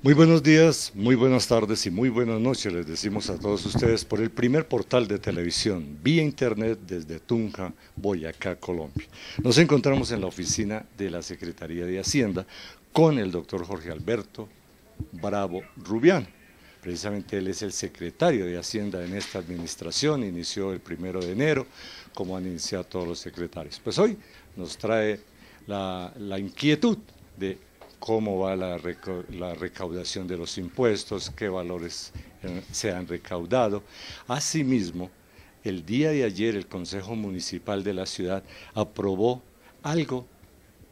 Muy buenos días, muy buenas tardes y muy buenas noches les decimos a todos ustedes por el primer portal de televisión vía internet desde Tunja, Boyacá, Colombia. Nos encontramos en la oficina de la Secretaría de Hacienda con el doctor Jorge Alberto Bravo Rubián. Precisamente él es el secretario de Hacienda en esta administración, inició el primero de enero, como han iniciado todos los secretarios. Pues hoy nos trae la, la inquietud de cómo va la, recaudación de los impuestos, qué valores eh, se han recaudado. Asimismo, el día de ayer el Consejo Municipal de la ciudad aprobó algo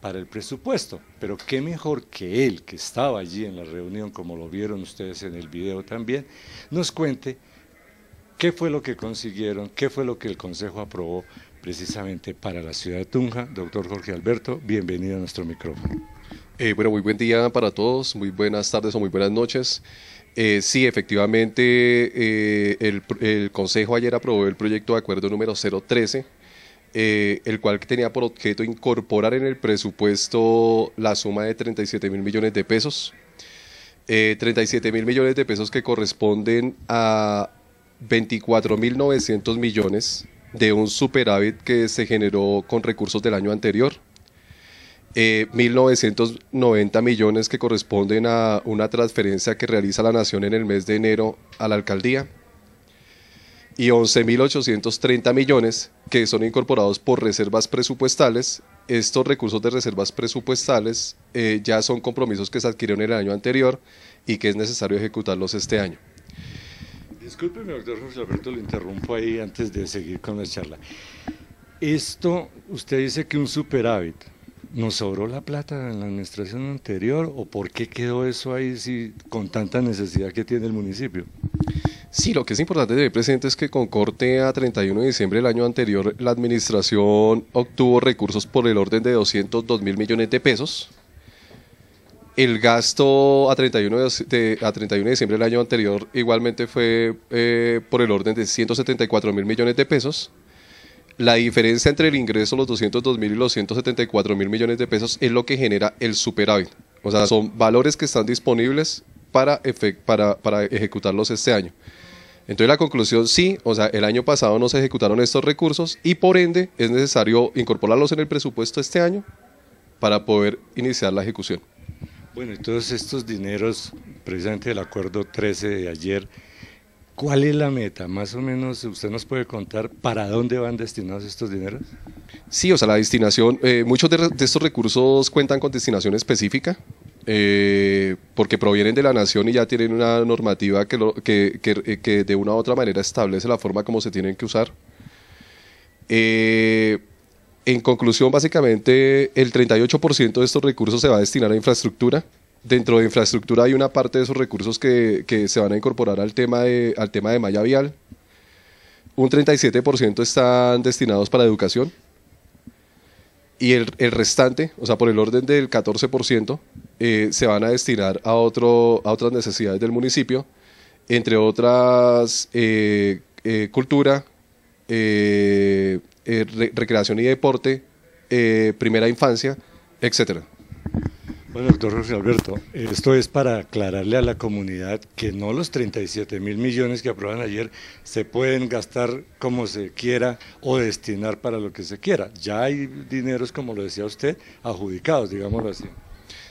para el presupuesto, pero qué mejor que él, que estaba allí en la reunión, como lo vieron ustedes en el video también, nos cuente qué fue lo que consiguieron, qué fue lo que el Consejo aprobó precisamente para la ciudad de Tunja. Doctor Jorge Alberto, bienvenido a nuestro micrófono. Eh, bueno, muy buen día para todos, muy buenas tardes o muy buenas noches. Eh, sí, efectivamente, eh, el, Consejo ayer aprobó el proyecto de acuerdo número 013, el cual tenía por objeto incorporar en el presupuesto la suma de 37 mil millones de pesos. 37 mil millones de pesos que corresponden a 24 mil 900 millones de un superávit que se generó con recursos del año anterior 1.990 eh, millones que corresponden a una transferencia que realiza la Nación en el mes de enero a la alcaldía y 11.830 millones que son incorporados por reservas presupuestales. Estos recursos de reservas presupuestales eh, ya son compromisos que se adquirieron el año anterior y que es necesario ejecutarlos este año. Discúlpeme, doctor José Alberto, lo interrumpo ahí antes de seguir con la charla. Esto, usted dice que un superávit, ¿Nos sobró la plata en la administración anterior o por qué quedó eso ahí si, con tanta necesidad que tiene el municipio? Sí, lo que es importante tener presente es que con corte a 31 de diciembre del año anterior, la administración obtuvo recursos por el orden de 202 mil millones de pesos. El gasto a 31 de, a de diciembre del año anterior igualmente fue eh, por el orden de 174 mil millones de pesos. La diferencia entre el ingreso, los 202 mil y los 174 mil millones de pesos, es lo que genera el superávit. O sea, son valores que están disponibles para, para, para ejecutarlos este año. Entonces la conclusión sí, o sea, el año pasado no se ejecutaron estos recursos y por ende es necesario incorporarlos en el presupuesto este año para poder iniciar la ejecución. Bueno, entonces estos dineros, precisamente del acuerdo 13 de ayer, ¿Cuál es la meta? Más o menos, ¿usted nos puede contar para dónde van destinados estos dineros? Sí, o sea, la destinación, eh, muchos de, estos recursos cuentan con destinación específica, eh, porque provienen de la nación y ya tienen una normativa que, eh, que, de una u otra manera establece la forma como se tienen que usar. en conclusión, básicamente, el 38% de estos recursos se va a destinar a infraestructura, Dentro de infraestructura hay una parte de esos recursos que, se van a incorporar al tema de, al tema de malla vial. Un 37% están destinados para educación. Y el, restante, o sea, por el orden del 14%, eh, se van a destinar a, otro, a otras necesidades del municipio, entre otras eh, eh, cultura, recreación y deporte, primera infancia, etcétera. Bueno, doctor José Alberto, esto es para aclararle a la comunidad que no los 37 mil millones que aprobaron ayer se pueden gastar como se quiera o destinar para lo que se quiera. Ya hay dineros, como lo decía usted, adjudicados, digámoslo así.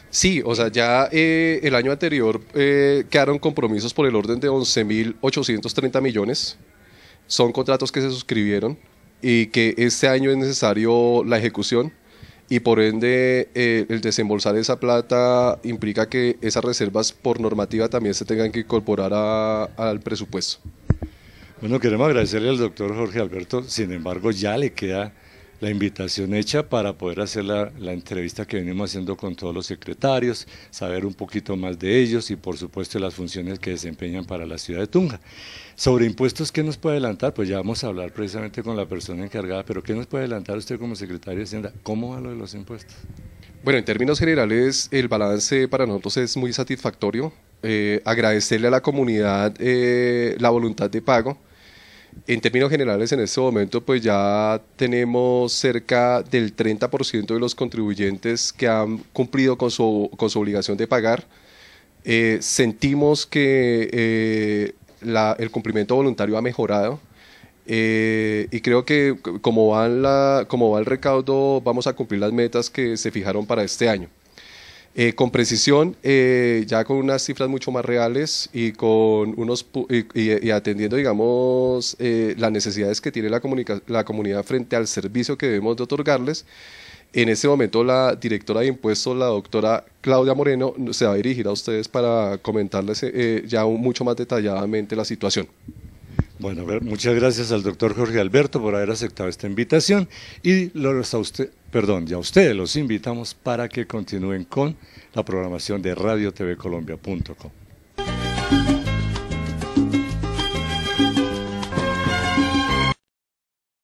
Sí, o sea, ya eh, el año anterior eh, quedaron compromisos por el orden de 11.830 millones. Son contratos que se suscribieron y que este año es necesario la ejecución y por ende eh, el desembolsar esa plata implica que esas reservas por normativa también se tengan que incorporar al presupuesto. Bueno, queremos agradecerle al doctor Jorge Alberto, sin embargo ya le queda la invitación hecha para poder hacer la, entrevista que venimos haciendo con todos los secretarios, saber un poquito más de ellos y por supuesto las funciones que desempeñan para la ciudad de Tunga. Sobre impuestos, ¿qué nos puede adelantar? Pues ya vamos a hablar precisamente con la persona encargada, pero ¿qué nos puede adelantar usted como secretario de Hacienda? ¿Cómo va lo de los impuestos? Bueno, en términos generales, el balance para nosotros es muy satisfactorio. Eh, agradecerle a la comunidad eh, la voluntad de pago en términos generales, en este momento, pues ya tenemos cerca del 30% de los contribuyentes que han cumplido con su, con su obligación de pagar. Eh, sentimos que eh, el cumplimiento voluntario ha mejorado. Eh, y creo que como va el recaudo, vamos a cumplir las metas que se fijaron para este año. Eh, con precisión, eh, ya con unas cifras mucho más reales y con unos y, atendiendo, digamos, eh, las necesidades que tiene la, la comunidad frente al servicio que debemos de otorgarles. En este momento la directora de impuestos, la doctora Claudia Moreno, se va a dirigir a ustedes para comentarles ya mucho más detalladamente la situación. Bueno, muchas gracias al doctor Jorge Alberto por haber aceptado esta invitación y lo a usted, perdón, a ustedes los invitamos para que continúen con la programación de RadioTVColombia.com.